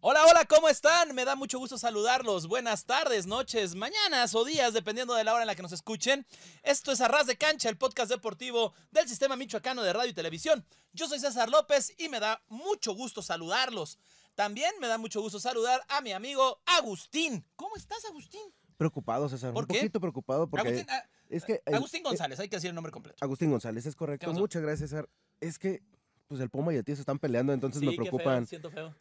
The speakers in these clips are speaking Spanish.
Hola, hola, ¿cómo están? Me da mucho gusto saludarlos. Buenas tardes, noches, mañanas o días, dependiendo de la hora en la que nos escuchen. Esto es Arras de Cancha, el podcast deportivo del Sistema Michoacano de Radio y Televisión. Yo soy César López y me da mucho gusto saludarlos. También me da mucho gusto saludar a mi amigo Agustín. ¿Cómo estás, Agustín? Preocupado, César. un poquito preocupado porque Agustín, ah, es que Agustín eh, González, hay que decir el nombre completo. Agustín González, es correcto. Muchas gracias, César. Es que pues el pomo y el tío se están peleando, entonces me preocupan. siento feo.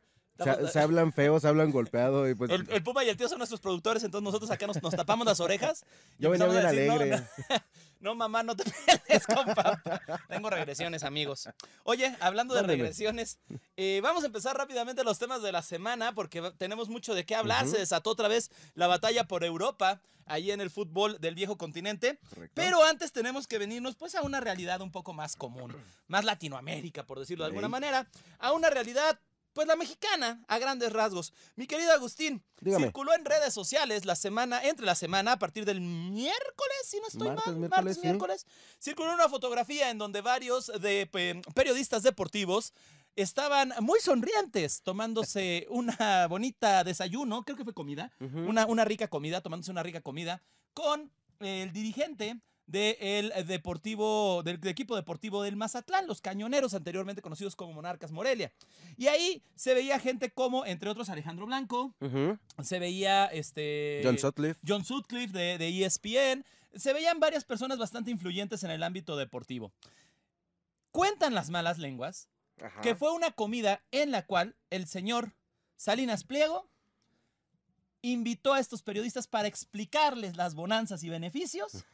Se, hablan feos, se hablan golpeado. Y pues el, Puma y el tío son nuestros productores, entonces nosotros acá nos, tapamos las orejas. Yo venía a alegre. No, mamá, no te pelees con papá. Tengo regresiones, amigos. Oye, hablando de regresiones, eh, vamos a empezar rápidamente los temas de la semana porque tenemos mucho de qué hablar. Se desató otra vez la batalla por Europa, ahí en el fútbol del viejo continente. Pero antes tenemos que venirnos pues a una realidad un poco más común, más Latinoamérica, por decirlo de alguna manera, a una realidad pues la mexicana, a grandes rasgos. Mi querido Agustín, circuló en redes sociales la semana, entre la semana, a partir del miércoles, si no estoy mal, martes, miércoles, circuló una fotografía en donde varios de periodistas deportivos estaban muy sonrientes, tomándose una bonita desayuno, creo que fue comida, una rica comida, tomándose una rica comida, con el dirigente eh, del deportivo, del, equipo deportivo del Mazatlán, los cañoneros anteriormente conocidos como Monarcas Morelia. Y ahí se veía gente como, entre otros, Alejandro Blanco, se veía este. John Sutcliffe. de, ESPN. E se veían varias personas bastante influyentes en el ámbito deportivo. Cuentan las malas lenguas que fue una comida en la cual el señor Salinas Pliego invitó a estos periodistas para explicarles las bonanzas y beneficios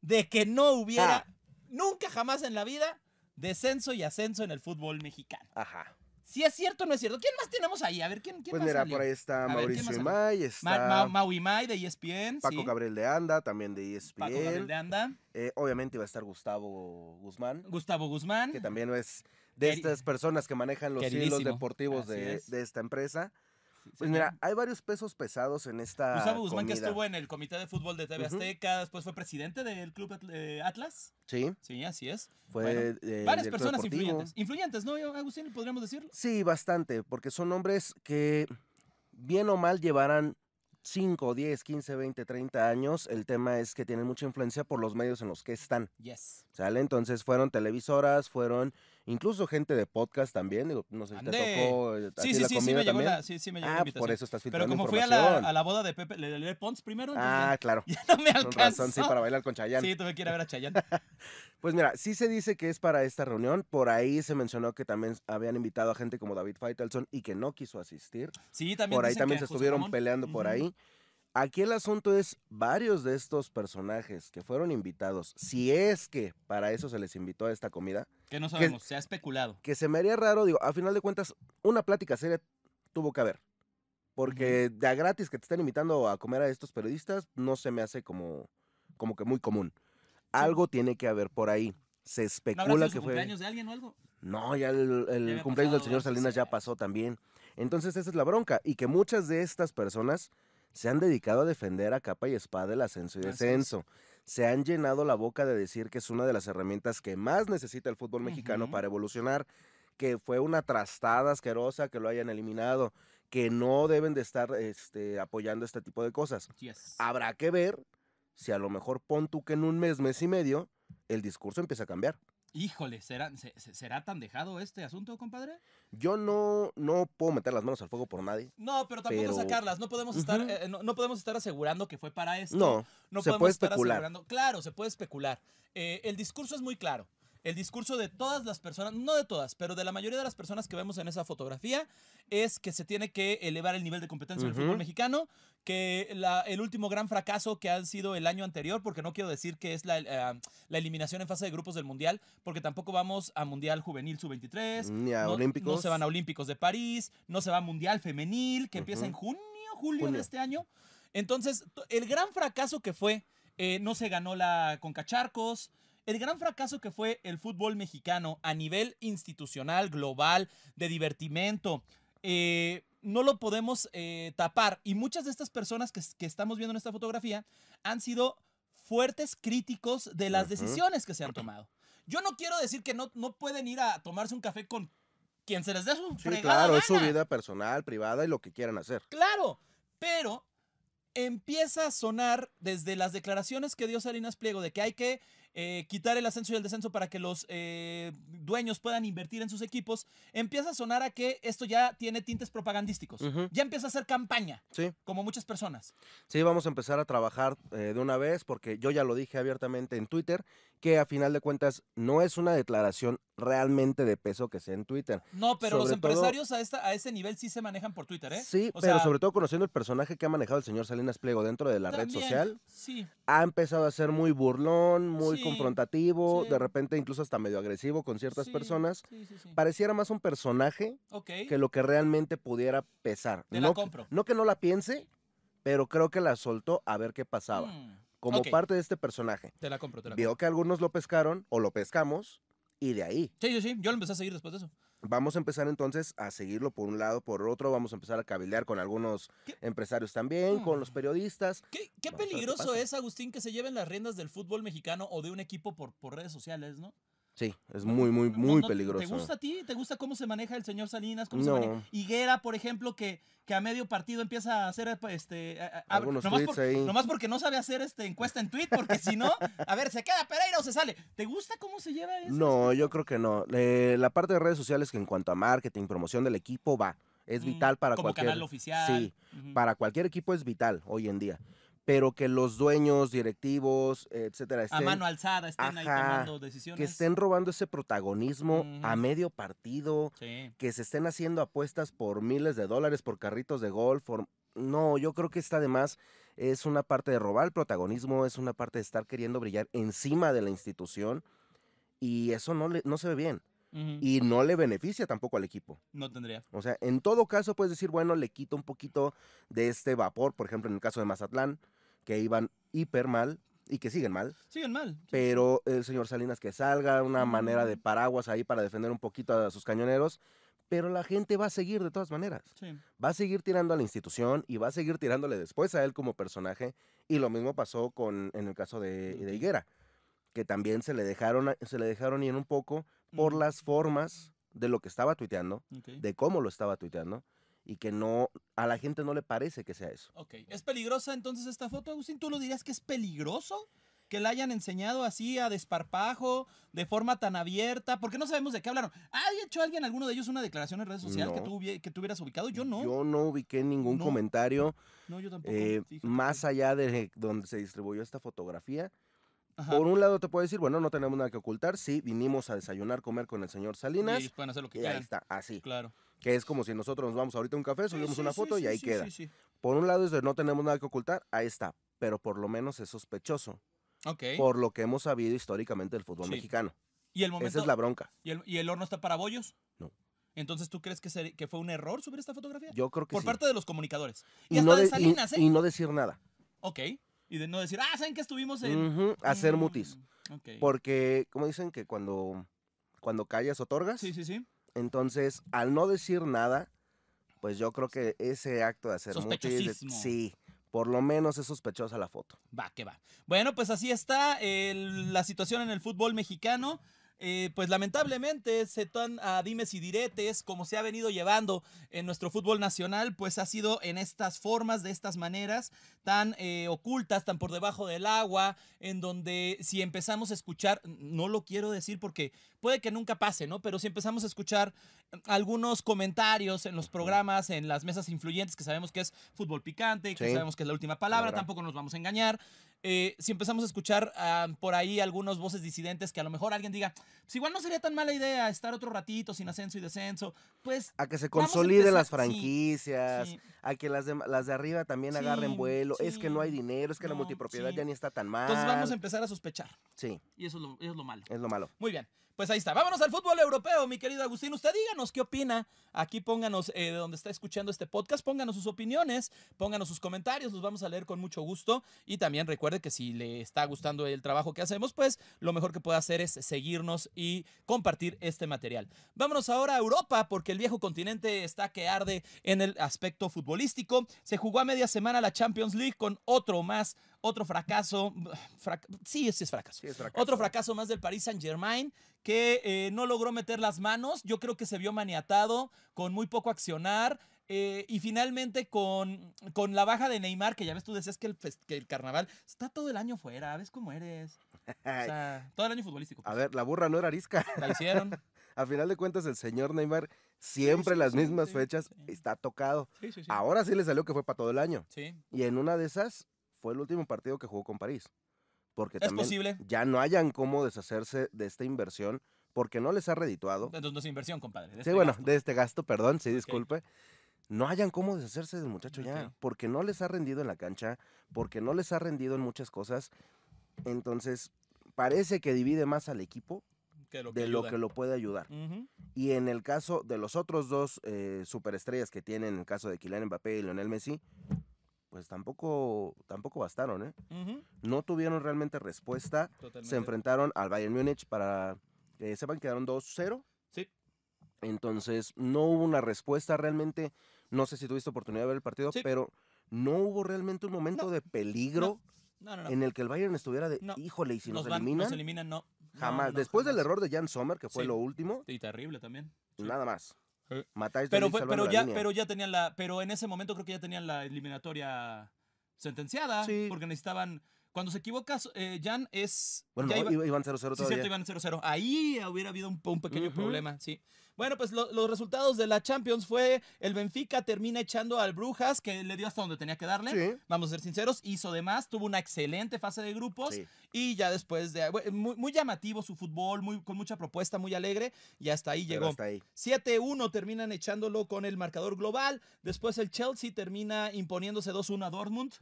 de que no hubiera nunca jamás en la vida descenso y ascenso en el fútbol mexicano. Ajá. Si es cierto o no es cierto. ¿Quién más tenemos ahí? A ver, ¿quién, quién pues mira, por ahí está Mauricio Imay, está... Mau Imay de ESPN, Paco Gabriel de Anda, también de ESPN. Paco Gabriel de Anda. Eh, obviamente va a estar Gustavo Guzmán. Gustavo Guzmán. Que también es de estas personas que manejan los hilos deportivos de, de esta empresa. Pues mira, hay varios pesos pesados en esta. ¿Sabes, Guzmán, que estuvo en el Comité de Fútbol de TV Azteca, después fue presidente del Club eh, Atlas. Sí. Sí, así es. Fue. varias personas influyentes. Influyentes, ¿no, Agustín? ¿Podríamos decirlo? Sí, bastante, porque son hombres que, bien o mal, llevarán 5, 10, 15, 20, 30 años, el tema es que tienen mucha influencia por los medios en los que están. Yes. ¿Sale? Entonces fueron televisoras, fueron incluso gente de podcast también, no sé si te tocó. Eh, sí, sí, sí, sí me, llegó sí, sí me llegó ah, la por eso estás filtrando Pero como fui a la, boda de Pepe Le, Pons primero, ah, claro. ya no me alcanzó. Razón, sí, para bailar con Chayanne. Sí, tú me ir ver a Chayanne. pues mira, sí se dice que es para esta reunión, por ahí se mencionó que también habían invitado a gente como David Faitelson y que no quiso asistir. Sí, también Por ahí también se estuvieron peleando por ahí. Aquí el asunto es varios de estos personajes que fueron invitados, si es que para eso se les invitó a esta comida. Que no sabemos, se ha especulado. Que se me haría raro, digo, a final de cuentas, una plática seria tuvo que haber. Porque de a gratis que te están invitando a comer a estos periodistas, no se me hace como, como que muy común. Algo tiene que haber por ahí. Se especula que fue fue. cumpleaños de alguien o algo? No, ya el, cumpleaños del señor Salinas ya pasó también. Entonces esa es la bronca. Y que muchas de estas personas se han dedicado a defender a capa y espada el ascenso y descenso. Se han llenado la boca de decir que es una de las herramientas que más necesita el fútbol mexicano para evolucionar, que fue una trastada asquerosa que lo hayan eliminado, que no deben de estar este, apoyando este tipo de cosas. Habrá que ver si a lo mejor pon tú que en un mes, mes y medio, el discurso empieza a cambiar. Híjole, ¿será, tan dejado este asunto, compadre? Yo no, no puedo meter las manos al fuego por nadie. No, pero tampoco sacarlas. No podemos, estar, eh, no, podemos estar asegurando que fue para esto. No, no se puede especular. Claro, se puede especular. Eh, el discurso es muy claro el discurso de todas las personas, no de todas, pero de la mayoría de las personas que vemos en esa fotografía, es que se tiene que elevar el nivel de competencia del fútbol mexicano, que el último gran fracaso que ha sido el año anterior, porque no quiero decir que es la, eh, eliminación en fase de grupos del Mundial, porque tampoco vamos a Mundial Juvenil Sub-23, ni a no, Olímpicos. No se van a Olímpicos de París, no se va a Mundial Femenil, que empieza en junio, julio, de este año. Entonces, el gran fracaso que fue, eh, no se ganó la Concacharcos, el gran fracaso que fue el fútbol mexicano a nivel institucional, global, de divertimento, eh, no lo podemos eh, tapar. Y muchas de estas personas que, estamos viendo en esta fotografía han sido fuertes críticos de las decisiones que se han tomado. Yo no quiero decir que no, no pueden ir a tomarse un café con quien se les dé su sí, Claro, es su vida personal, privada y lo que quieran hacer. Claro, pero empieza a sonar desde las declaraciones que dio Salinas Pliego de que hay que eh, quitar el ascenso y el descenso para que los eh, dueños puedan invertir en sus equipos, empieza a sonar a que esto ya tiene tintes propagandísticos. Ya empieza a hacer campaña, sí. como muchas personas. Sí, vamos a empezar a trabajar eh, de una vez, porque yo ya lo dije abiertamente en Twitter, que a final de cuentas no es una declaración realmente de peso que sea en Twitter. No, pero los empresarios a, esta, a ese nivel sí se manejan por Twitter, ¿eh? Sí, pero sobre todo conociendo el personaje que ha manejado el señor Salinas Pliego dentro de la red social. Ha empezado a ser muy burlón, muy confrontativo, de repente incluso hasta medio agresivo con ciertas personas. Pareciera más un personaje que lo que realmente pudiera pesar. no, compro. no que no la piense, pero creo que la soltó a ver qué pasaba. Mm, Como parte de este personaje. Te la compro, te la Vio que algunos lo pescaron o lo pescamos y de ahí. Sí, sí, sí. Yo lo empecé a seguir después de eso. Vamos a empezar entonces a seguirlo por un lado, por otro. Vamos a empezar a cabildear con algunos empresarios también, con los mm. periodistas. Qué, peligroso es, Agustín, que se lleven las riendas del fútbol mexicano o de un equipo por, por redes sociales, ¿no? Sí, es muy, muy, muy peligroso. ¿Te gusta a ti? ¿Te gusta cómo se maneja el señor Salinas? ¿Cómo se maneja Higuera, por ejemplo, que, que a medio partido empieza a hacer este, Algunos nomás, porque no sabe hacer este encuesta en tweet, porque si no, a ver, se queda Pereira o se sale. ¿Te gusta cómo se lleva eso? No, yo creo que no. Eh, la parte de redes sociales que en cuanto a marketing, promoción del equipo, va. Es mm, vital para cualquier... canal oficial. Sí, para cualquier equipo es vital hoy en día pero que los dueños, directivos, etcétera, estén, a mano alzada, estén ahí tomando decisiones. Que estén robando ese protagonismo a medio partido, que se estén haciendo apuestas por miles de dólares, por carritos de golf. No, yo creo que esta además Es una parte de robar el protagonismo, es una parte de estar queriendo brillar encima de la institución y eso no, le, no se ve bien y no le beneficia tampoco al equipo. No tendría. O sea, en todo caso puedes decir, bueno, le quito un poquito de este vapor, por ejemplo, en el caso de Mazatlán, que iban hiper mal y que siguen mal. Siguen mal. Pero el señor Salinas que salga, una manera de paraguas ahí para defender un poquito a sus cañoneros pero la gente va a seguir de todas maneras. Sí. Va a seguir tirando a la institución y va a seguir tirándole después a él como personaje. Y lo mismo pasó con en el caso de Higuera que también se le dejaron, se le dejaron ir un poco por las formas de lo que estaba tuiteando, de cómo lo estaba tuiteando, y que no, a la gente no le parece que sea eso. Ok, ¿es peligrosa entonces esta foto, Agustín? ¿Tú lo dirías que es peligroso? que la hayan enseñado así a desparpajo, de forma tan abierta, porque no sabemos de qué hablaron. ¿Ha hecho alguien, alguno de ellos, una declaración en redes sociales que, tú, que hubieras ubicado? Yo no. Yo no ubiqué ningún comentario. Eh, más allá de donde se distribuyó esta fotografía. Por un lado te puedo decir, bueno, no tenemos nada que ocultar, sí, vinimos a desayunar, comer con el señor Salinas. Y pueden hacer lo que ahí está, así. Claro. Que es como si nosotros nos vamos ahorita a un café, subimos una foto y ahí queda. Por un lado es de no tenemos nada que ocultar, ahí está, pero por lo menos es sospechoso. Ok. Por lo que hemos sabido históricamente del fútbol mexicano. ¿Y el momento, Esa es la bronca. ¿Y el, horno está para bollos? No. Entonces, ¿tú crees que, que fue un error subir esta fotografía? Yo creo que sí. Por parte de los comunicadores. Y, no de, Salinas, ¿eh? y no decir nada. Ok. Y de no decir, ah, ¿saben que estuvimos en...? Hacer mm, mutis. Porque, como dicen que cuando, cuando callas, otorgas. Sí, sí, sí. Entonces, al no decir nada, pues yo creo que ese acto de hacer mutis... Sí. Por lo menos es sospechosa la foto. Va, que va. Bueno, pues así está la situación en el fútbol mexicano. Eh, pues lamentablemente se toman a dimes y diretes como se ha venido llevando en nuestro fútbol nacional, pues ha sido en estas formas, de estas maneras tan eh, ocultas, tan por debajo del agua, en donde si empezamos a escuchar, no lo quiero decir porque puede que nunca pase, ¿no? Pero si empezamos a escuchar em, algunos comentarios en los programas, en las mesas influyentes, que sabemos que es fútbol picante, que sabemos que es la última palabra, tampoco nos vamos a engañar. Eh, si empezamos a escuchar ah, por ahí algunos voces disidentes que a lo mejor alguien diga, pues igual no sería tan mala idea estar otro ratito sin ascenso y descenso, pues... A que se consoliden las franquicias, a que las de, las de arriba también agarren vuelo, es que no hay dinero, es que la multipropiedad ya ni está tan mal. Entonces vamos a empezar a sospechar. Sí. Y eso es lo, eso es lo malo. Es lo malo. Muy bien. Pues ahí está. Vámonos al fútbol europeo, mi querido Agustín. Usted díganos qué opina. Aquí pónganos eh, de donde está escuchando este podcast. Pónganos sus opiniones, pónganos sus comentarios. Los vamos a leer con mucho gusto. Y también recuerde que si le está gustando el trabajo que hacemos, pues lo mejor que puede hacer es seguirnos y compartir este material. Vámonos ahora a Europa, porque el viejo continente está que arde en el aspecto futbolístico. Se jugó a media semana la Champions League con otro más otro fracaso. sí, sí es fracaso. Otro fracaso más del Paris Saint-Germain que eh, no logró meter las manos. Yo creo que se vio maniatado con muy poco accionar. Eh, y finalmente con, con la baja de Neymar, que ya ves, tú decías que el, que el carnaval está todo el año fuera, ¿ves cómo eres? todo el año futbolístico. A pues. ver, la burra no era arisca. La hicieron. A final de cuentas, el señor Neymar siempre las mismas fechas está tocado. Ahora sí le salió que fue para todo el año. Y en una de esas fue el último partido que jugó con París. Porque es también posible. ya no hayan cómo deshacerse de esta inversión porque no les ha redituado. de no es inversión, compadre. sí, este bueno, de este gasto, perdón, sí, disculpe. No hayan cómo deshacerse del muchacho ya, porque no les ha rendido en la cancha, porque no les ha rendido en muchas cosas. Entonces, parece que divide más al equipo de lo que lo puede ayudar. Y en el caso de los otros dos eh, superestrellas que tienen, en el caso de Kylian Mbappé y Lionel Messi, pues tampoco, tampoco bastaron, ¿eh? No tuvieron realmente respuesta. Se enfrentaron al Bayern Múnich para que sepan quedaron 2-0. Sí. Entonces, no hubo una respuesta realmente. No sé si tuviste oportunidad de ver el partido, pero no hubo realmente un momento de peligro en el que el Bayern estuviera de, híjole, y si nos, eliminan. Nos no. Jamás. Después del error de Jan Sommer, que fue lo último. Y terrible también. Nada más. Eh, pero, pero ya, pero ya tenían la. Pero en ese momento creo que ya tenían la eliminatoria sentenciada. Porque necesitaban. Cuando se equivoca, eh, Jan es. Bueno, no, iban 0-0 todavía. 0 Ahí hubiera habido un, pequeño problema, sí. Bueno, pues los resultados de la Champions fue el Benfica termina echando al Brujas, que le dio hasta donde tenía que darle. Vamos a ser sinceros, hizo de más, tuvo una excelente fase de grupos y ya después de... Muy, llamativo su fútbol, muy, con mucha propuesta, muy alegre y hasta ahí llegó. 7-1 terminan echándolo con el marcador global. Después el Chelsea termina imponiéndose 2-1 a Dortmund.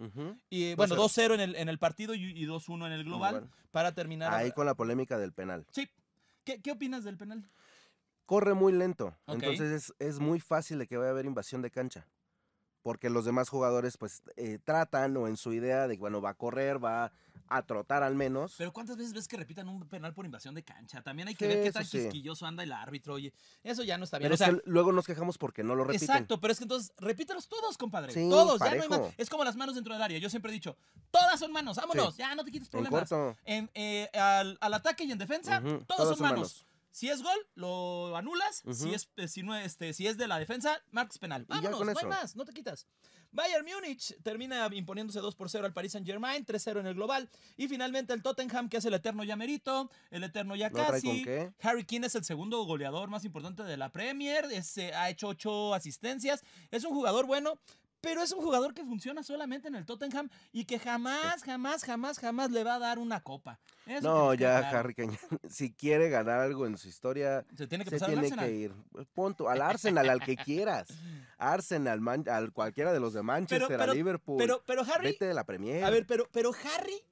Y bueno, 2-0 en el, partido y, 2-1 en el global para terminar. Ahí con la polémica del penal. Sí. ¿Qué, ¿Qué opinas del penal? corre muy lento. Entonces es, muy fácil de que vaya a haber invasión de cancha. Porque los demás jugadores pues eh, tratan o en su idea de, bueno, va a correr, va a trotar al menos. Pero ¿cuántas veces ves que repitan un penal por invasión de cancha? También hay que ver qué tan quisquilloso anda el árbitro. Oye, eso ya no está bien. Pero es que luego nos quejamos porque no lo repiten. Exacto, pero es que entonces repítelos todos, compadre. todos, Es como las manos dentro del área. Yo siempre he dicho, todas son manos, vámonos, ya no te quites problemas. Eh, al, ataque y en defensa, todos, son, manos. Si es gol, lo anulas. si, es, eh, si, no, este, si es de la defensa, marcas penal. Vámonos, no hay más, no te quitas. Bayern Múnich termina imponiéndose 2 por 0 al Paris Saint-Germain, 3-0 en el global. Y finalmente el Tottenham, que es el eterno ya el eterno ya casi. Harry Kane es el segundo goleador más importante de la Premier. ha hecho 8 asistencias. Es un jugador bueno. Pero es un jugador que funciona solamente en el Tottenham y que jamás, jamás, jamás, jamás le va a dar una copa. no, ya Harry si quiere ganar algo en su historia, se tiene que, ir. Punto, pues, al Arsenal, al que quieras. Arsenal, al cualquiera de los de Manchester, a Liverpool. Pero, pero Harry. Vete de la Premier. A ver, pero, pero Harry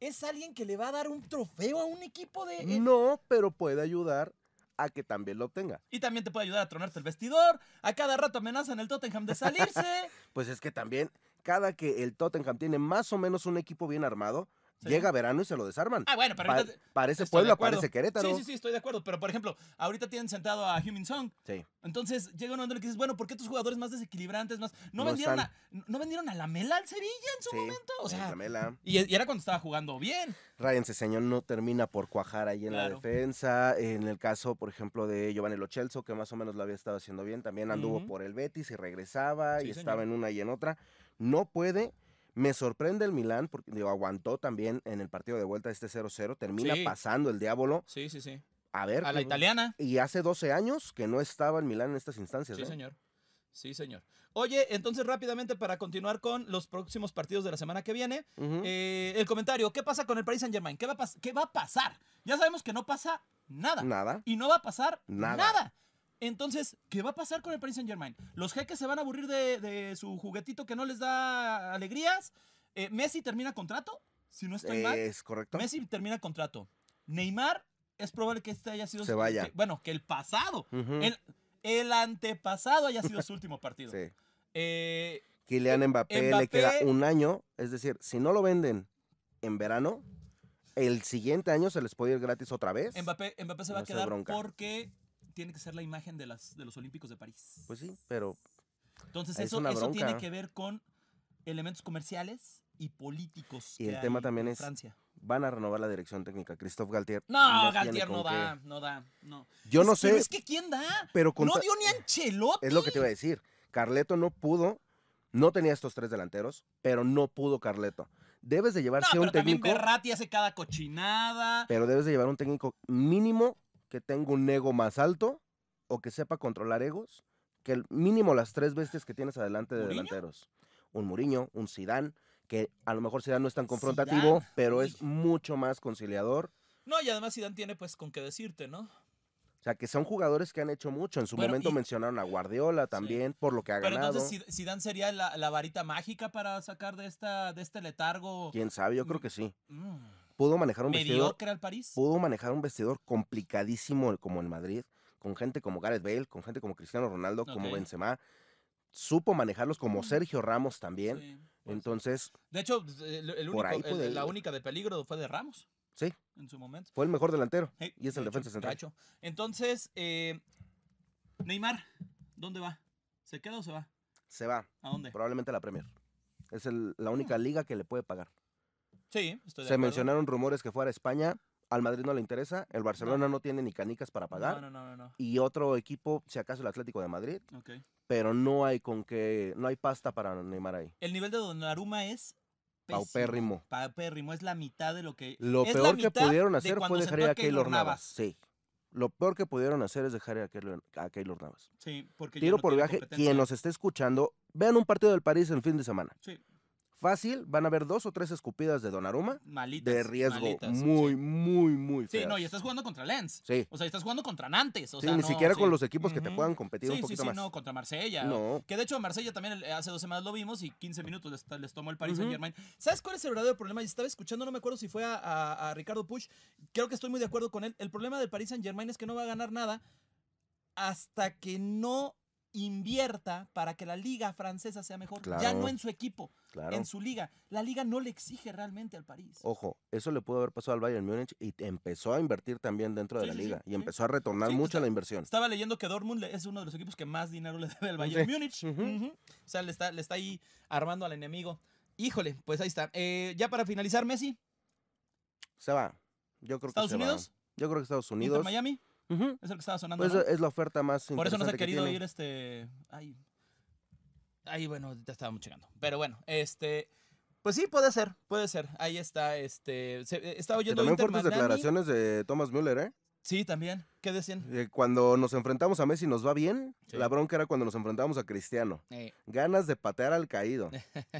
es alguien que le va a dar un trofeo a un equipo de. Eh, no, pero puede ayudar a que también lo obtenga. Y también te puede ayudar a tronarte el vestidor. A cada rato amenazan el Tottenham de salirse. pues es que también, cada que el Tottenham tiene más o menos un equipo bien armado, Llega verano y se lo desarman. Ah, bueno, pero ahorita, Parece Puebla, parece Querétaro. Sí, sí, sí, estoy de acuerdo. Pero, por ejemplo, ahorita tienen sentado a Human Song. Sí. Entonces llega un momento que dices, bueno, ¿por qué tus jugadores más desequilibrantes, más. No, vendieron, a, ¿no vendieron a la Mela al Sevilla en su momento? O sea. E, y, era cuando estaba jugando bien. Ryan Ceseño no termina por cuajar ahí en la defensa. En el caso, por ejemplo, de Giovanni Lochelso, que más o menos lo había estado haciendo bien, también anduvo por el Betis y regresaba y estaba en una y en otra. No puede. Me sorprende el Milán, porque aguantó también en el partido de vuelta este 0-0, termina pasando el diablo. Sí, sí, sí. A ver. A la pues, italiana. Y hace 12 años que no estaba el Milán en estas instancias. Sí, señor. Sí, señor. Oye, entonces rápidamente para continuar con los próximos partidos de la semana que viene, eh, el comentario, ¿qué pasa con el Paris Saint Germain? ¿Qué va, ¿Qué va a pasar? Ya sabemos que no pasa nada. Nada. Y no va a pasar nada. nada. Entonces, ¿qué va a pasar con el Paris Saint Germain? ¿Los jeques se van a aburrir de, su juguetito que no les da alegrías? Eh, ¿Messi termina contrato? Si no estoy mal. Es correcto. Messi termina contrato. Neymar es probable que este haya sido se vaya. bueno, que el pasado, el, antepasado haya sido su último partido. sí. Eh, Kylian eh, Mbappé, le queda un año, es decir, si no lo venden en verano, el siguiente año se les puede ir gratis otra vez. Mbappé, se va a quedar porque tiene que ser la imagen de, las, de los Olímpicos de París. Pues sí, pero. Entonces, eso, tiene que ver con elementos comerciales y políticos. Y el tema también es. Van a renovar la dirección técnica. Christophe Galtier. No, Galtier no da, no da, no Yo no sé. Pero es que ¿quién da? no dio ni Ancelotti. Es lo que te iba a decir. Carleto no pudo. No tenía estos tres delanteros, pero no pudo Carleto. Debes de llevarse no, un técnico. También Berratti hace cada cochinada. Pero debes de llevar un técnico mínimo que tenga un ego más alto o que sepa controlar egos que el mínimo las tres bestias que tienes adelante de delanteros. Un Muriño, un Sidán, que a lo mejor Sidán no es tan confrontativo, pero es mucho más conciliador. No, y además Sidán tiene pues con qué decirte, ¿no? O sea, que son jugadores que han hecho mucho. En su momento mencionaron a Guardiola también, por lo que ha ganado. Pero entonces Zidane sería la, varita mágica para sacar de, esta, de este letargo. Quién sabe, yo creo mm. que sí. Mm pudo manejar un vestidor. Pudo manejar un vestidor complicadísimo como en Madrid, con gente como Gareth Bale, con gente como Cristiano Ronaldo, como Benzema. Supo manejarlos como mm. Sergio Ramos también. Pues Entonces. De hecho, pues, la única de peligro fue de Ramos. Sí. En su momento. Fue el mejor delantero. y es el defensa central. Entonces, eh, Neymar, ¿dónde va? ¿Se queda o se va? Se va. ¿A dónde? Probablemente a la Premier. Es la mm. única liga que le puede pagar. Sí, Se mencionaron rumores que fuera a España. Al Madrid no le interesa. El Barcelona no, tiene ni canicas para pagar. No, no, no, Y otro equipo, si acaso el Atlético de Madrid. Pero no hay con qué. No hay pasta para animar ahí. El nivel de Donnarumma es. paupérrimo. Paupérrimo. Es la mitad de lo que. Lo peor que pudieron hacer fue dejar a Keylor Navas. Sí. Lo peor que pudieron hacer es dejar a Keylor, a Navas. Sí, porque. Tiro por viaje. Quien nos esté escuchando, vean un partido del París el fin de semana. Sí Fácil, van a haber dos o tres escupidas de Donnarumma. De riesgo. muy, muy, muy feo. Sí, no, y estás jugando contra Lens. Sí. O sea, estás jugando contra Nantes. ni siquiera con los equipos que te puedan competir un poquito más. no, contra Marsella. No. Que de hecho, Marsella también hace dos semanas lo vimos y 15 minutos les, tomó el Paris Saint Germain. ¿Sabes cuál es el verdadero problema? Y estaba escuchando, no me acuerdo si fue a, Ricardo Push. Creo que estoy muy de acuerdo con él. El problema del Paris Saint Germain es que no va a ganar nada hasta que no invierta para que la liga francesa sea mejor, ya no en su equipo, en su liga. La liga no le exige realmente al París. Ojo, eso le pudo haber pasado al Bayern Múnich y empezó a invertir también dentro de la liga y empezó a retornar mucho la inversión. Estaba leyendo que Dortmund es uno de los equipos que más dinero le debe al Bayern Múnich. O sea, le está, ahí armando al enemigo. Híjole, pues ahí está. Eh, ya para finalizar, Messi. Se va. Yo creo ¿Estados que Estados Unidos? Yo creo que Estados Unidos. Miami? Es lo que estaba sonando. Pues es la oferta más Por eso nos ha querido ir este. Ay. bueno, ya estábamos llegando. Pero bueno, este. Pues sí, puede ser, puede ser. Ahí está, este. Eh, estaba oyendo. También fuertes declaraciones de Thomas Müller, ¿eh? Sí, también. ¿Qué decían? Eh, cuando nos enfrentamos a Messi nos va bien. La bronca era cuando nos enfrentamos a Cristiano. Ganas de patear al caído.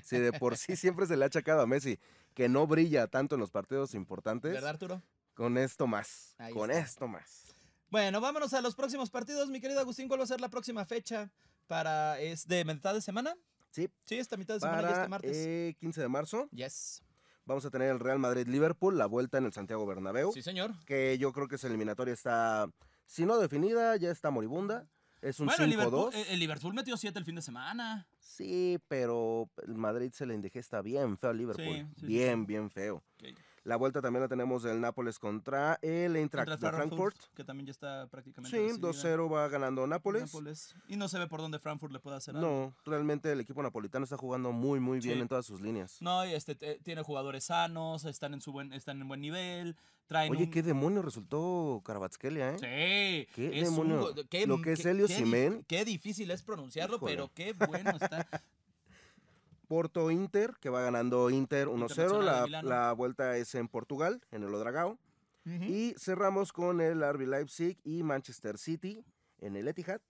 si de por sí siempre se le ha achacado a Messi, que no brilla tanto en los partidos importantes. ¿Verdad, Arturo? Con esto más. con esto más. Bueno, vámonos a los próximos partidos. Mi querido Agustín, ¿cuál va a ser la próxima fecha para es de mitad de semana? Sí. Sí, esta mitad de semana este martes. Eh, 15 de marzo. Yes. Vamos a tener el Real Madrid-Liverpool, la vuelta en el Santiago Bernabéu. Sí, señor. Que yo creo que esa eliminatoria está, si no definida, ya está moribunda. Es un 5-2. El Liverpool, eh, el, Liverpool metió 7 el fin de semana. Sí, pero el Madrid se le indigesta bien feo al Liverpool. bien, bien feo. La vuelta también la tenemos del Nápoles contra el Eintracht Frankfurt, Que también ya está prácticamente. Sí, 2-0 va ganando Nápoles. Y no se ve por dónde Frankfurt le puede hacer algo. No, realmente el equipo napolitano está jugando muy, muy bien en todas sus líneas. No, y este, tiene jugadores sanos, están en, su buen, están en buen nivel. Traen Oye, qué demonio resultó Karabatskelia, ¿eh? Sí. Qué demonio. Lo que es Elio Simén. Qué difícil es pronunciarlo, pero qué bueno está. Porto Inter, que va ganando Inter 1-0. La, vuelta es en Portugal, en el Odragao. Y cerramos con el RB Leipzig y Manchester City en el Etihad.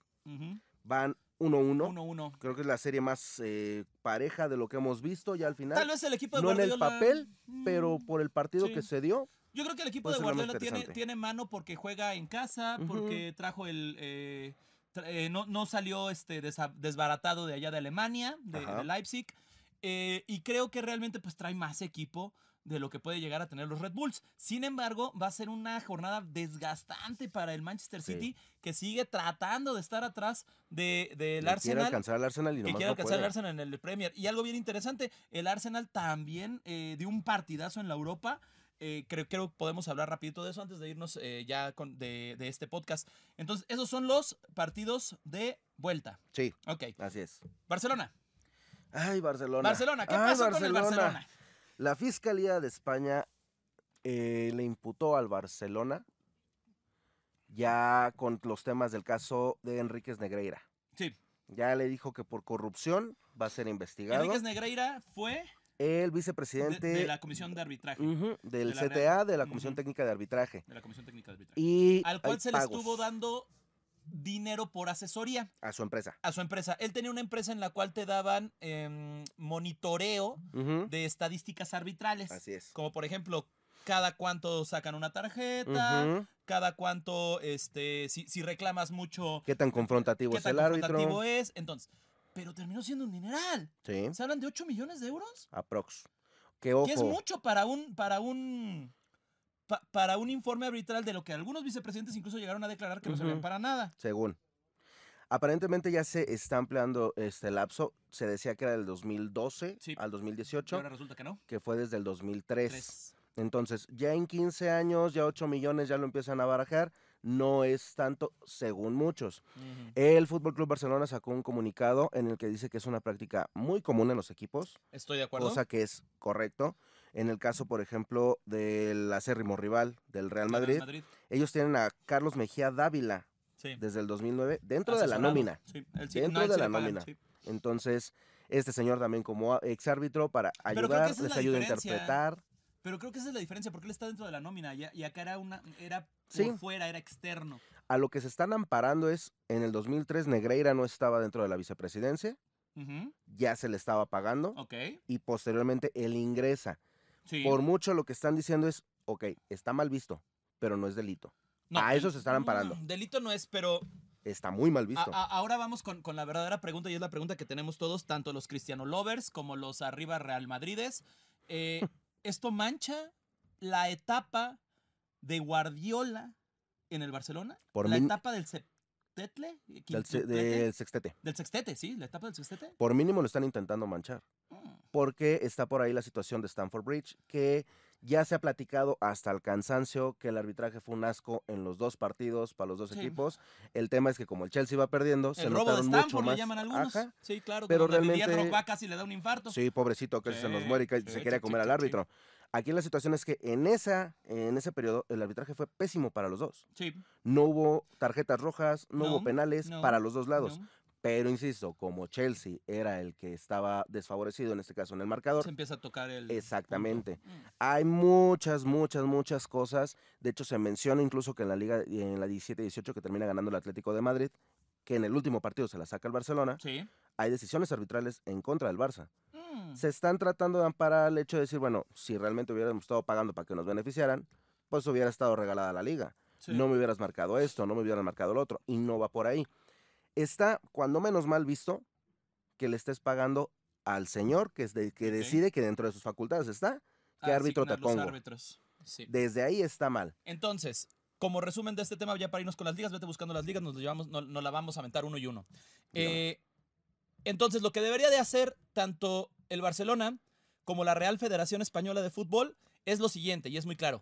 Van 1-1. Creo que es la serie más eh, pareja de lo que hemos visto ya al final. Tal vez el equipo de No en el papel, mm, pero por el partido que se dio. Yo creo que el equipo de Guardiola tiene, mano porque juega en casa, porque trajo el... Eh, eh, no, salió este desbaratado de allá de Alemania, de Leipzig. Eh, y creo que realmente pues trae más equipo de lo que puede llegar a tener los Red Bulls. Sin embargo, va a ser una jornada desgastante para el Manchester City, que sigue tratando de estar atrás del de, Arsenal. Quiere alcanzar al Arsenal y que quiere alcanzar al Arsenal en el Premier. Y algo bien interesante, el Arsenal también eh, dio un partidazo en la Europa. Eh, creo que podemos hablar rapidito de eso antes de irnos eh, ya con, de, de, este podcast. Entonces, esos son los partidos de vuelta. Sí. Ok. Así es. Barcelona. Ay, Barcelona. Barcelona, ¿qué pasa con el Barcelona? La Fiscalía de España eh, le imputó al Barcelona ya con los temas del caso de Enríquez Negreira. Sí. Ya le dijo que por corrupción va a ser investigado. Enríquez Negreira fue el vicepresidente de, la Comisión de Arbitraje. del CTA, de la Comisión Técnica de Arbitraje. De la Comisión Técnica de Arbitraje. Y al cual se le estuvo dando dinero por asesoría. A su empresa. A su empresa. Él tenía una empresa en la cual te daban em, monitoreo de estadísticas arbitrales. Así es. Como por ejemplo, cada cuánto sacan una tarjeta, cada cuánto, este, si, reclamas mucho. Qué tan confrontativo qué es tan confrontativo es. Entonces, pero terminó siendo un dineral. Sí. ¿Se hablan de 8 millones de euros? Aprox. Qué ojo. Que es mucho para un, para un para un informe arbitral de lo que algunos vicepresidentes incluso llegaron a declarar que no servían para nada. Según. Aparentemente ya se está ampliando este lapso. Se decía que era del 2012 al 2018. ahora resulta que no. Que fue desde el 2003. Entonces, ya en 15 años, ya 8 millones ya lo empiezan a barajar. No es tanto, según muchos. El Fútbol Club Barcelona sacó un comunicado en el que dice que es una práctica muy común en los equipos. Estoy de acuerdo. Cosa que es correcto. En el caso, por ejemplo, del acérrimo rival del Real Madrid, ellos tienen a Carlos Mejía Dávila desde el 2009 dentro de la nómina. Dentro de la nómina. Entonces, este señor también como exárbitro para ayudar, les ayuda a interpretar. Pero creo que esa es la diferencia, porque él está dentro de la nómina y, acá era, una, era por fuera, era externo. A lo que se están amparando es, en el 2003 Negreira no estaba dentro de la vicepresidencia, ya se le estaba pagando y posteriormente él ingresa. Por mucho lo que están diciendo es, ok, está mal visto, pero no es delito. a eso se están parando. Delito no es, pero está muy mal visto. ahora vamos con, la verdadera pregunta y es la pregunta que tenemos todos, tanto los cristiano lovers como los arriba Real Madrides. Eh, ¿Esto mancha la etapa de Guardiola en el Barcelona? la etapa del, eh, del, del, sextete. Del sextete, sí, la etapa del sextete. Por mínimo lo están intentando manchar. Mm. Porque está por ahí la situación de Stanford Bridge, que ya se ha platicado hasta el cansancio que el arbitraje fue un asco en los dos partidos para los dos equipos. El tema es que como el Chelsea va perdiendo, el se robo de Stanford, mucho más. llaman algunos. sí, claro. Pero realmente casi le da un infarto. Sí, pobrecito, que se nos muere y se quería comer al árbitro. Aquí la situación es que en, esa, en ese periodo el arbitraje fue pésimo para los dos. Sí. No hubo tarjetas rojas, no, hubo penales para los dos lados. Pero insisto, como Chelsea era el que estaba desfavorecido, en este caso en el marcador. Se empieza a tocar el. Exactamente. Mm. Hay muchas, muchas, muchas cosas. De hecho, se menciona incluso que en la Liga, en la 17-18, que termina ganando el Atlético de Madrid, que en el último partido se la saca el Barcelona. Hay decisiones arbitrales en contra del Barça. Mm. Se están tratando de amparar el hecho de decir, bueno, si realmente hubiéramos estado pagando para que nos beneficiaran, pues hubiera estado regalada la liga. No me hubieras marcado esto, no me hubieran marcado el otro, y no va por ahí. Está, cuando menos mal visto, que le estés pagando al señor que, es que decide que dentro de sus facultades está, que árbitro te pongo. Desde ahí está mal. Entonces, como resumen de este tema, ya para irnos con las ligas, vete buscando las ligas, nos, llevamos, no la vamos a aventar uno y uno. Eh, entonces, lo que debería de hacer tanto el Barcelona, como la Real Federación Española de Fútbol, es lo siguiente, y es muy claro.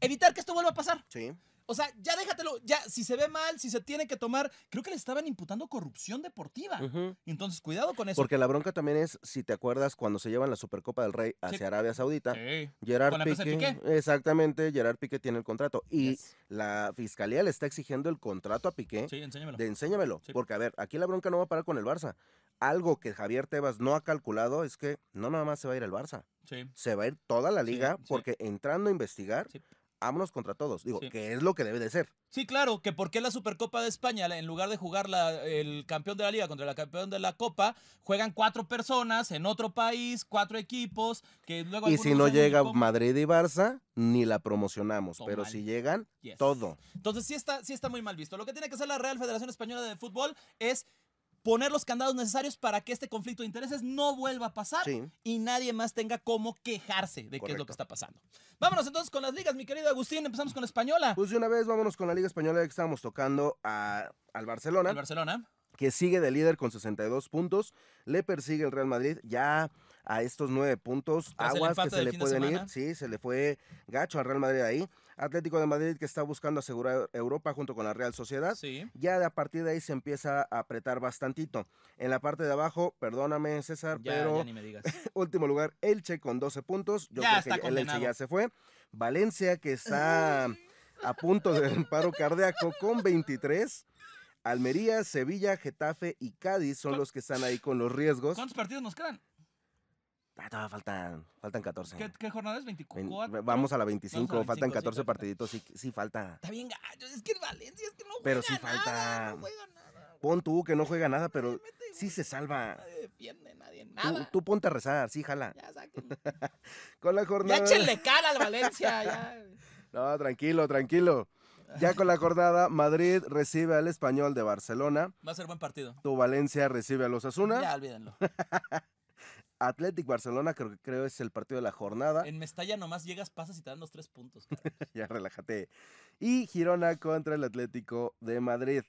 Evitar que esto vuelva a pasar. Sí. O sea, ya déjatelo, ya, si se ve mal, si se tiene que tomar, creo que le estaban imputando corrupción deportiva. Entonces, cuidado con eso. Porque la bronca también es, si te acuerdas, cuando se llevan la Supercopa del Rey hacia Arabia Saudita, sí. Gerard ¿Con Piqué, Piqué, Exactamente, Gerard Piqué tiene el contrato. Y la fiscalía le está exigiendo el contrato a Piqué. Sí, enséñamelo. De enséñamelo. Porque, a ver, aquí la bronca no va a parar con el Barça algo que Javier Tebas no ha calculado es que no nada más se va a ir al Barça. Se va a ir toda la liga porque entrando a investigar, vámonos contra todos. Digo, que es lo que debe de ser. Sí, claro, que porque la Supercopa de España, en lugar de jugar la, el campeón de la liga contra el campeón de la Copa, juegan cuatro personas en otro país, cuatro equipos, que luego... Y si no llega Madrid y Barça, ni la promocionamos, pero si llegan, todo. Entonces sí está, sí está muy mal visto. Lo que tiene que hacer la Real Federación Española de Fútbol es poner los candados necesarios para que este conflicto de intereses no vuelva a pasar y nadie más tenga cómo quejarse de qué es lo que está pasando. Vámonos entonces con las ligas, mi querido Agustín. Empezamos con la española. Pues de una vez vámonos con la liga española que estábamos tocando al Barcelona. Al Barcelona. Que sigue de líder con 62 puntos. Le persigue el Real Madrid. Ya a estos nueve puntos. Aguas que se le pueden ir. Sí, se le fue gacho al Real Madrid ahí. Atlético de Madrid que está buscando asegurar Europa junto con la Real Sociedad. Sí. Ya a partir de ahí se empieza a apretar bastantito. En la parte de abajo, perdóname César, pero me digas. último lugar, Elche con 12 puntos. Yo ya que el Elche ya se fue. Valencia que está a punto de paro cardíaco con 23. Almería, Sevilla, Getafe y Cádiz son los que están ahí con los riesgos. ¿Cuántos partidos nos quedan? Ah, faltan, faltan 14. ¿Qué, qué jornada es? ¿24? vamos a la 25, faltan 14 partiditos, sí, sí falta. Está bien gallo, es que el Valencia es que no juega Pero sí falta. Pon tú que no juega nada, pero sí se salva. Nadie defiende, nadie nada. Tú, ponte a rezar, sí, jala. Ya saquen. con la jornada. Ya échenle cara al Valencia, ya. No, tranquilo, tranquilo. Ya con la jornada, Madrid recibe al Español de Barcelona. Va a ser buen partido. Tu Valencia recibe a los Asuna. Ya, olvídenlo. Athletic Barcelona, creo que creo es el partido de la jornada. En Mestalla nomás llegas, pasas y te dan los tres puntos. ya relájate. Y Girona contra el Atlético de Madrid.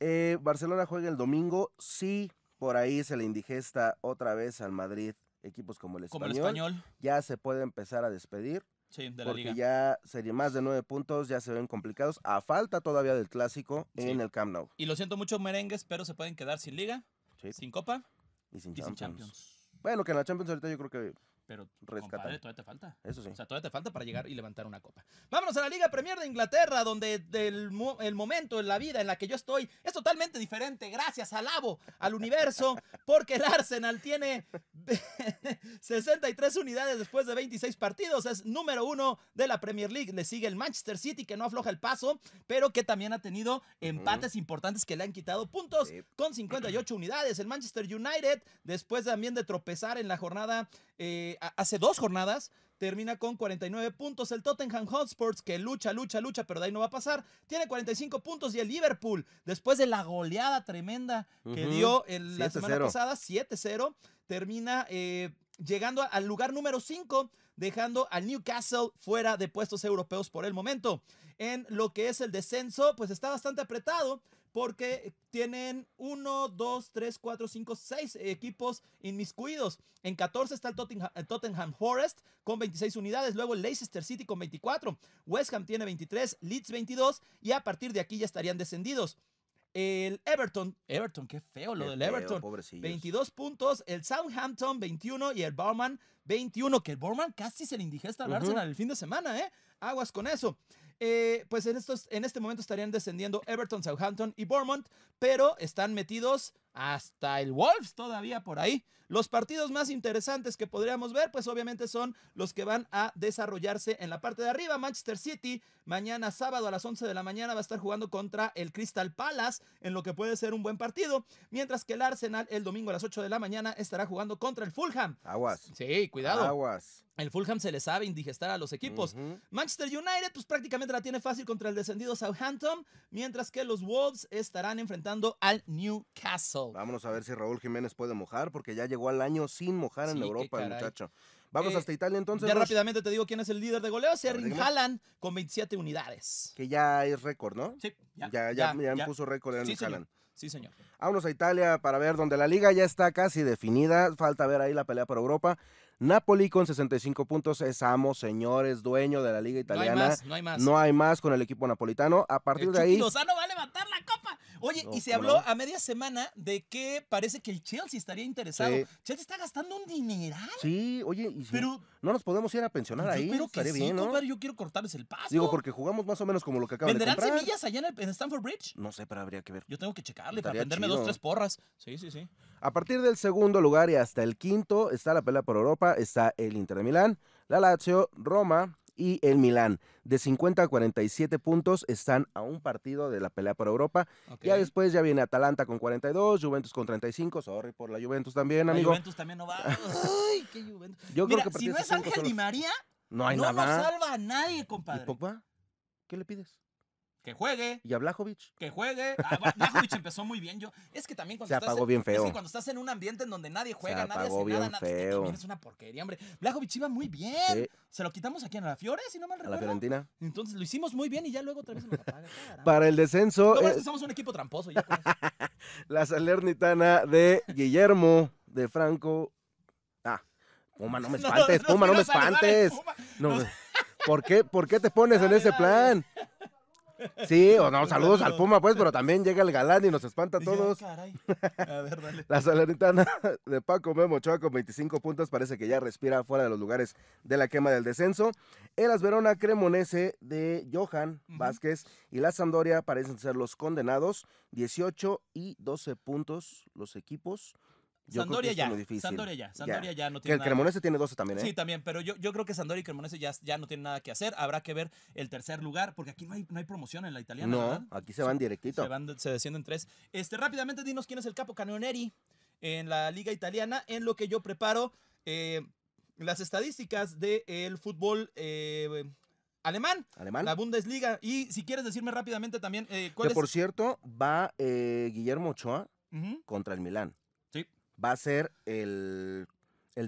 Eh, Barcelona juega el domingo. Sí, por ahí se le indigesta otra vez al Madrid equipos como el español. Ya se puede empezar a despedir. Sí, de la porque ya sería más de nueve puntos, ya se ven complicados. A falta todavía del clásico en el Camp Nou. Y lo siento mucho, merengues, pero se pueden quedar sin liga, sin copa y Sin Champions. Bueno, que en la Champions ahorita yo creo que pero, todavía te falta. Eso sí. O sea, todavía te falta para llegar y levantar una copa. Vámonos a la Liga Premier de Inglaterra, donde del, el momento en la vida en la que yo estoy es totalmente diferente. Gracias, alabo al universo, porque el Arsenal tiene 63 unidades después de 26 partidos. Es número uno de la Premier League. Le sigue el Manchester City, que no afloja el paso, pero que también ha tenido empates importantes que le han quitado puntos con 58 unidades. El Manchester United, después también de tropezar en la jornada eh, hace dos jornadas termina con 49 puntos. El Tottenham Hotspurs, que lucha, lucha, lucha, pero de ahí no va a pasar, tiene 45 puntos. Y el Liverpool, después de la goleada tremenda que dio la semana pasada, 7-0, termina eh, llegando al lugar número 5, dejando al Newcastle fuera de puestos europeos por el momento. En lo que es el descenso, pues está bastante apretado porque tienen 1, 2, 3, 4, 5, 6 equipos inmiscuidos. En 14 está el Tottenham, Forest con 26 unidades, luego el Leicester City con 24, West Ham tiene 23, Leeds 22 y a partir de aquí ya estarían descendidos. El Everton, Everton, qué feo lo del Everton. 22 puntos, el Southampton 21 y el Bowman 21, que el Bowman casi se le indigesta al uh el fin de semana, ¿eh? Aguas con eso. Eh, pues en, estos, en este momento estarían descendiendo Everton, Southampton y Bournemouth, pero están metidos hasta el Wolves todavía por ahí. Los partidos más interesantes que podríamos ver, pues obviamente son los que van a desarrollarse en la parte de arriba. Manchester City mañana sábado a las 11 de la mañana va a estar jugando contra el Crystal Palace, en lo que puede ser un buen partido, mientras que el Arsenal el domingo a las 8 de la mañana estará jugando contra el Fulham. Aguas. Sí, cuidado. Aguas. El Fulham se le sabe indigestar a los equipos. Manchester United, pues prácticamente la tiene fácil contra el descendido Southampton, mientras que los Wolves estarán enfrentando al Newcastle. Vámonos a ver si Raúl Jiménez puede mojar, porque ya llegó al año sin mojar en Europa, el muchacho. Vamos eh, hasta Italia entonces. Ya rápidamente te digo quién es el líder de goleo, Se Haaland con 27 unidades. Que ya es récord, ¿no? Sí. Ya, ya, ya, puso récord en sí, Sí, señor. Vámonos a Italia para ver donde la liga ya está casi definida. Falta ver ahí la pelea por Europa. Napoli con 65 puntos es amo, señores, dueño de la liga italiana. No hay más, no hay más. con el equipo napolitano. A partir de ahí. Lozano va a levantar la copa. Oye, y se habló a media semana de que parece que el Chelsea estaría interesado. Chelsea está gastando un dineral. Sí, oye, y no nos podemos ir a pensionar ahí. Pero yo quiero cortarles el paso. Digo, porque jugamos más o menos como lo que acabamos de comprar. ¿Venderán semillas allá en, Stanford Bridge? No sé, pero habría que ver. Yo tengo que checarle para venderme dos, tres porras. Sí, sí, sí. A partir del segundo lugar y hasta el quinto está la pelea por Europa, está el Inter de Milán, la Lazio, Roma, y el Milán. De 50 a 47 puntos están a un partido de la pelea por Europa. Ya después ya viene Atalanta con 42, Juventus con 35. Sorry por la Juventus también, amigo. Juventus también no va. Ay, qué Juventus. Yo creo que si no es Ángel Di María, no, hay nada. salva a nadie, compadre. ¿Qué le pides? Que juegue. Y a Blajovic. Que juegue. Ah, Blajovic empezó muy bien. Yo, es que también cuando, se estás, apagó bien feo. Es que cuando estás en un ambiente en donde nadie juega, se nadie hace bien nada, feo. es una porquería, hombre. Blajovic iba muy bien. Se lo quitamos aquí a la Fiore, si no mal recuerdo. la Fiorentina. Entonces lo hicimos muy bien y ya luego otra vez nos Para el descenso. es eh, somos un equipo tramposo. Ya la Salernitana de Guillermo, de Franco. Ah, Puma, no me espantes. Puma, no, me espantes. No, ¿por, qué, ¿Por qué te pones en ese plan? Sí, o no, saludos al Puma, pues, pero también llega el galán y nos espanta a todos. A ver, dale. La Salernitana de Paco Memo con 25 puntos parece que ya respira fuera de los lugares de la quema del descenso. El Asverona Cremonese de Johan Vázquez y la Sampdoria parecen ser los condenados. 18 y 12 puntos los equipos. Sandoria ya. Sandoria ya. ya. no tiene. el Cremonese tiene 12 también, ¿eh? Sí, también, pero yo, creo que Sandoria y Cremonese ya, no tienen nada que hacer. Habrá que ver el tercer lugar, porque aquí no hay, promoción en la italiana. No, aquí se van directito. Se, van, se descienden tres. Este, rápidamente, dinos quién es el capo Canoneri en la liga italiana, en lo que yo preparo eh, las estadísticas del fútbol. Eh, alemán, alemán, la Bundesliga. Y si quieres decirme rápidamente también eh, cuál que, por cierto, va Guillermo Ochoa contra el Milán va a ser el,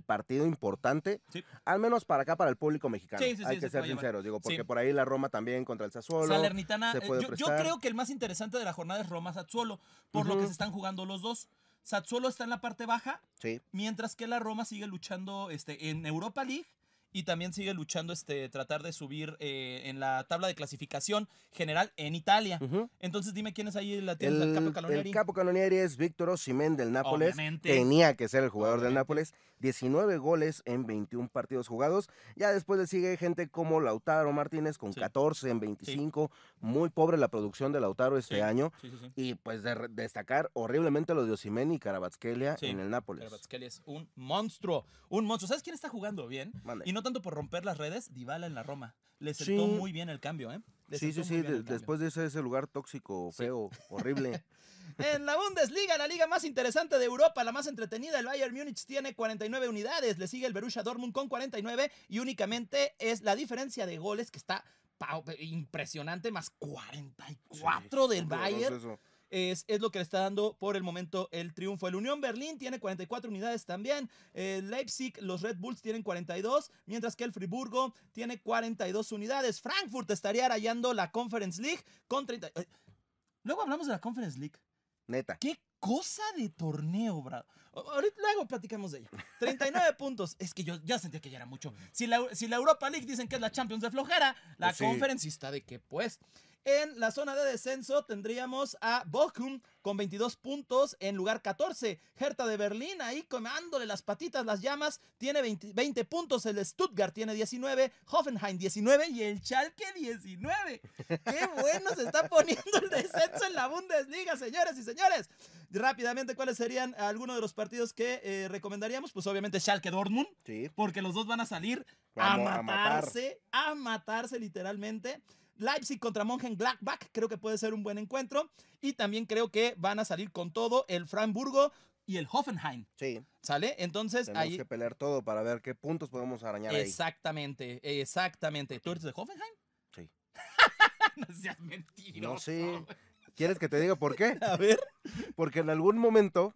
partido importante, al menos para acá, para el público mexicano. Hay que ser sinceros, digo, porque por ahí la Roma también contra el Sassuolo. Salernitana, eh, yo, creo que el más interesante de la jornada es Roma-Sassuolo, por lo que se están jugando los dos. Sassuolo está en la parte baja, mientras que la Roma sigue luchando este, en Europa League y también sigue luchando este tratar de subir eh, en la tabla de clasificación general en Italia. Entonces dime quién es ahí la tienda el, el, Capo El Capo es Víctor Osimén del Nápoles. Tenía que ser el jugador del Nápoles. 19 goles en 21 partidos jugados. Ya después le sigue gente como Lautaro Martínez con 14 en 25. Muy pobre la producción de Lautaro este año. Y pues destacar horriblemente lo de Osimén y Carabasquelia en el Nápoles. Carabatskelia es un monstruo, un monstruo. ¿Sabes quién está jugando bien? Y no tanto por romper las redes, Dybala en la Roma. Le sentó muy bien el cambio, ¿eh? sí, sí, sí. después de ese, lugar tóxico, feo, horrible. en la Bundesliga, la liga más interesante de Europa, la más entretenida, el Bayern Múnich tiene 49 unidades. Le sigue el Berusha Dortmund con 49 y únicamente es la diferencia de goles que está impresionante, más 44 del Bayern es, es, lo que le está dando por el momento el triunfo. El Unión Berlín tiene 44 unidades también. Leipzig, los Red Bulls tienen 42, mientras que el Friburgo tiene 42 unidades. Frankfurt estaría rayando la Conference League con 30. Eh, luego hablamos de la Conference League. Neta. ¿Qué cosa de torneo, Brad. luego platicamos de ella. 39 puntos. Es que yo ya sentía que ya era mucho. Si la, si la, Europa League dicen que es la Champions de flojera, la pues Conference está de qué, pues. En la zona de descenso tendríamos a Bochum con 22 puntos en lugar 14. Hertha de Berlín ahí comándole las patitas, las llamas, tiene 20, puntos. El Stuttgart tiene 19, Hoffenheim 19 y el Schalke 19. ¡Qué bueno se está poniendo el descenso en la Bundesliga, señores y señores! Rápidamente, ¿cuáles serían algunos de los partidos que eh, recomendaríamos? Pues obviamente Schalke Dortmund, porque los dos van a salir a matarse, a matarse literalmente. Leipzig contra Blackback, creo que puede ser un buen encuentro y también creo que van a salir con todo el Framburgo y el Hoffenheim. Sí. ¿Sale? Entonces Tenemos que pelear todo para ver qué puntos podemos arañar ahí. Exactamente, exactamente. ¿Tú eres de Hoffenheim? Sí. no seas mentiroso. No, sí. ¿Quieres que te diga por qué? A ver. Porque en algún momento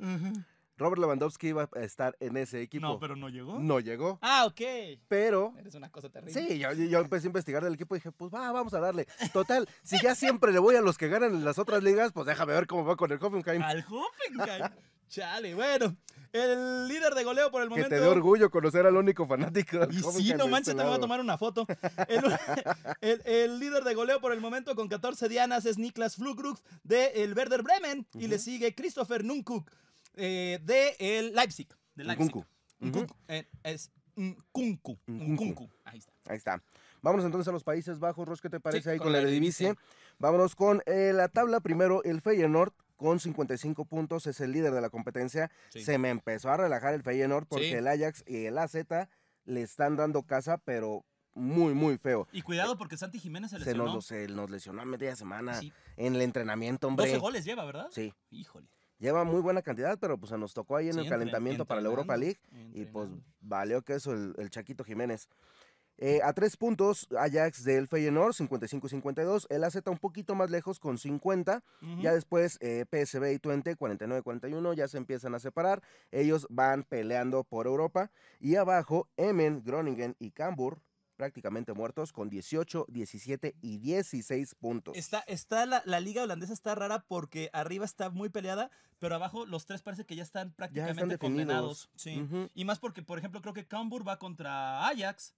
Robert Lewandowski iba a estar en ese equipo. No, pero no llegó. No llegó. Ah, ok. Pero. Eres una cosa terrible. Sí, yo, empecé a investigar del equipo y dije, pues va, vamos a darle. Total, si ya siempre le voy a los que ganan en las otras ligas, pues déjame ver cómo va con el Hoffenheim. Al Hoffenheim. Chale, bueno. El líder de goleo por el momento. Que te dé orgullo conocer al único fanático. y sí, no este manches, te voy a tomar una foto. El, líder de goleo por el momento con 14 dianas es Niklas Flugruk de el Werder Bremen. Y le sigue Christopher Nunkuk eh, de el Leipzig. De Leipzig. Eh, un Kunku. es Ahí está. Ahí está. Vamos entonces a los Países Bajos, Ros, ¿qué te parece ahí con, la división? Eredivisie? Vámonos con eh, la tabla. Primero, el Feyenoord con 55 puntos es el líder de la competencia. Se me empezó a relajar el Feyenoord porque el Ajax y el AZ le están dando casa, pero muy, muy feo. Y cuidado porque Santi Jiménez se lesionó. se nos lesionó a media semana en el entrenamiento, hombre. 12 goles lleva, ¿verdad? Sí. Híjole lleva muy buena cantidad, pero pues se nos tocó ahí en el calentamiento para la Europa League y pues valió que eso el, Chaquito Jiménez. Eh, a tres puntos, Ajax del Feyenoord, 55-52. El AZ un poquito más lejos con 50. Ya después PSB eh, PSV y Twente, 49-41. Ya se empiezan a separar. Ellos van peleando por Europa. Y abajo, Emen, Groningen y Cambur, prácticamente muertos con 18, 17 y 16 puntos. Está, está la, liga holandesa está rara porque arriba está muy peleada, pero abajo los tres parece que ya están prácticamente condenados. Sí. Y más porque, por ejemplo, creo que Cambuur va contra Ajax.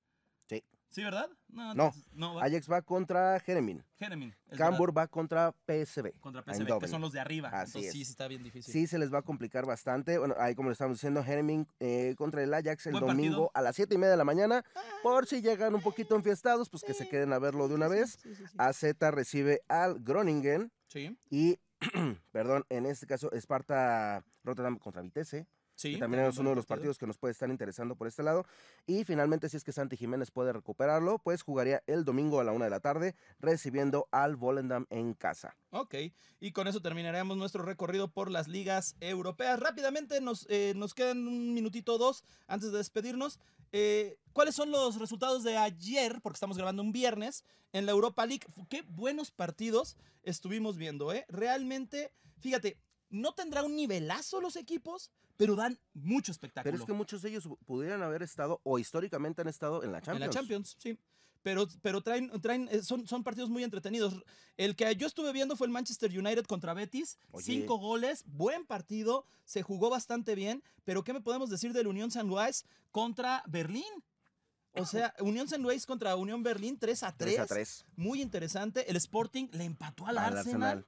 Sí. Sí, ¿verdad? No, no. va. Ajax va contra Jeremin. Jeremin. Cambur va contra PSB. Contra PSB, que son los de arriba. Así es. sí, está bien difícil. Sí, se les va a complicar bastante. Bueno, ahí como le estamos diciendo, Jeremin eh, contra el Ajax el domingo a las 7 y media de la mañana. Ah. Por si llegan un poquito enfiestados, pues que se queden a verlo de una vez. AZ recibe al Groningen. Sí. Y, perdón, en este caso, Esparta Rotterdam contra Vitesse también, es uno de los partidos que nos puede estar interesando por este lado. Y finalmente, si es que Santi Jiménez puede recuperarlo, pues jugaría el domingo a la una de la tarde, recibiendo al Volendam en casa. Ok, y con eso terminaremos nuestro recorrido por las ligas europeas. Rápidamente, nos, eh, quedan un minutito o dos antes de despedirnos. Eh, ¿Cuáles son los resultados de ayer? Porque estamos grabando un viernes en la Europa League. Qué buenos partidos estuvimos viendo, ¿eh? Realmente, fíjate, no tendrá un nivelazo los equipos, pero dan mucho espectáculo. Pero es que muchos de ellos pudieran haber estado o históricamente han estado en la Champions. En la Champions, sí. Pero, pero traen, eh, son, son partidos muy entretenidos. El que yo estuve viendo fue el Manchester United contra Betis. Cinco goles, buen partido, se jugó bastante bien. Pero ¿qué me podemos decir del Unión San Luis contra Berlín? O sea, Unión San Luis contra Unión Berlín 3 a 3. Muy interesante. El Sporting le empató al, Arsenal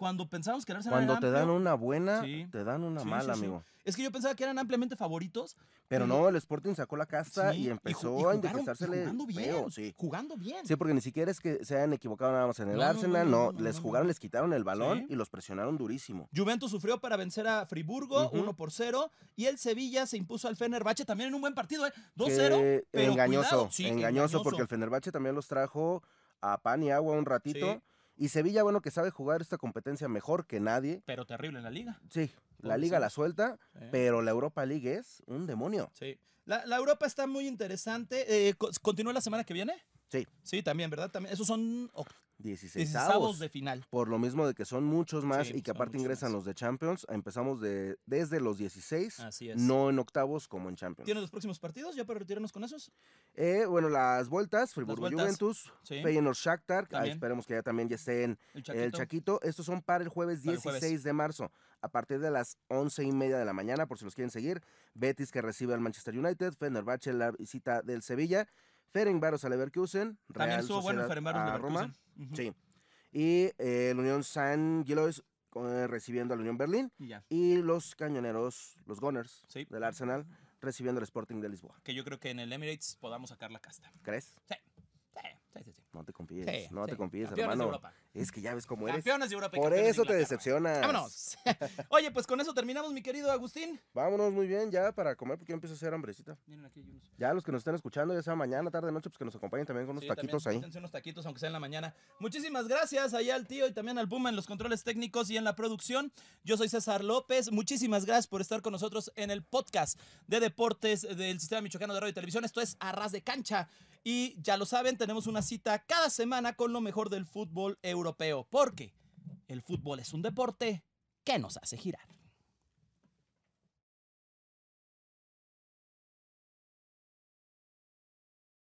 cuando pensamos que el Arsenal Cuando te dan una buena, te dan una mala, amigo. Es que yo pensaba que eran ampliamente favoritos. Pero, no, el Sporting sacó la casta y empezó a Jugando bien. sí. Jugando bien. Sí, porque ni siquiera es que se hayan equivocado nada más en el Arsenal, no. les jugaron, les quitaron el balón y los presionaron durísimo. Juventus sufrió para vencer a Friburgo, 1 por 0. Y el Sevilla se impuso al fenerbache también en un buen partido, ¿eh? 2-0. Engañoso, engañoso, porque el fenerbache también los trajo a pan y agua un ratito. Y Sevilla, bueno, que sabe jugar esta competencia mejor que nadie. Pero terrible en la liga. Sí, la liga la suelta, pero la Europa League es un demonio. Sí. La, Europa está muy interesante. Eh, ¿Continúa la semana que viene? Sí. Sí, también, ¿verdad? También, esos son 16 avos de final. Por lo mismo de que son muchos más y que aparte ingresan los de Champions, empezamos de, desde los 16, no en octavos como en Champions. ¿Tienen los próximos partidos ya para retirarnos con esos? Eh, bueno, las vueltas, Friburgo Juventus, Feyenoord Shakhtar, esperemos que ya también ya estén el Chaquito. El Chaquito. Estos son para el jueves 16 de marzo, a partir de las 11 y media de la mañana, por si los quieren seguir. Betis que recibe al Manchester United, Fenerbahce la visita del Sevilla Ferencváros a Leverkusen, Real También estuvo Sociedad a Leverkusen. Roma. Sí. Y eh, la Unión San Gilois eh, recibiendo a la Unión Berlín. Y, ya. y los cañoneros, los Gunners del Arsenal, recibiendo el Sporting de Lisboa. Que yo creo que en el Emirates podamos sacar la casta. ¿Crees? Sí. Sí, sí, sí. No te confíes, no te confíes, hermano. Es que ya ves cómo eres. Campeones Por eso te decepcionas. Vámonos. Oye, pues con eso terminamos, mi querido Agustín. Vámonos muy bien ya para comer porque yo empiezo a hacer hambrecita. Ya los que nos están escuchando, ya sea mañana, tarde, noche, pues que nos acompañen también con unos taquitos ahí ahí. unos taquitos aunque sea en la mañana. Muchísimas gracias allá al tío y también al Puma en los controles técnicos y en la producción. Yo soy César López. Muchísimas gracias por estar con nosotros en el podcast de deportes del Sistema Michoacano de Radio y Televisión. Esto es Arras de Cancha. Y ya lo saben, tenemos una cita cada semana con lo mejor del fútbol europeo europeo, porque el fútbol es un deporte que nos hace girar.